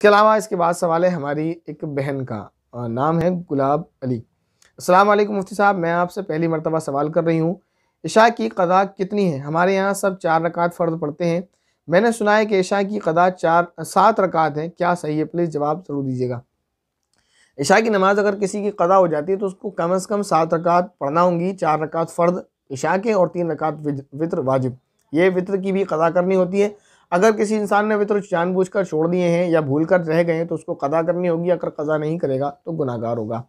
इसके अलावा इसके बाद सवाल है हमारी एक बहन का नाम है गुलाब अली अस्सलाम मुफ्ती साहब मैं आपसे पहली मरतबा सवाल कर रही हूँ इशा की कदा कितनी है हमारे यहाँ सब चार रकात फ़र्द पढ़ते हैं मैंने सुना है कि ईशा की कदा चार सात रकात हैं क्या सही है प्लीज़ जवाब ज़रूर दीजिएगा ईशा की नमाज़ अगर किसी की कदा हो जाती है तो उसको कम अज़ कम सात रकात पढ़ना होंगी चार रकात फ़र्द इशा के और तीन रकात वित्र वाजिब ये वित्र की भी कदा करनी होती है अगर किसी इंसान ने वितर जानबूझकर छोड़ दिए हैं या भूल कर रह गए तो उसको कदा करनी होगी अगर कदा नहीं करेगा तो गुनागार होगा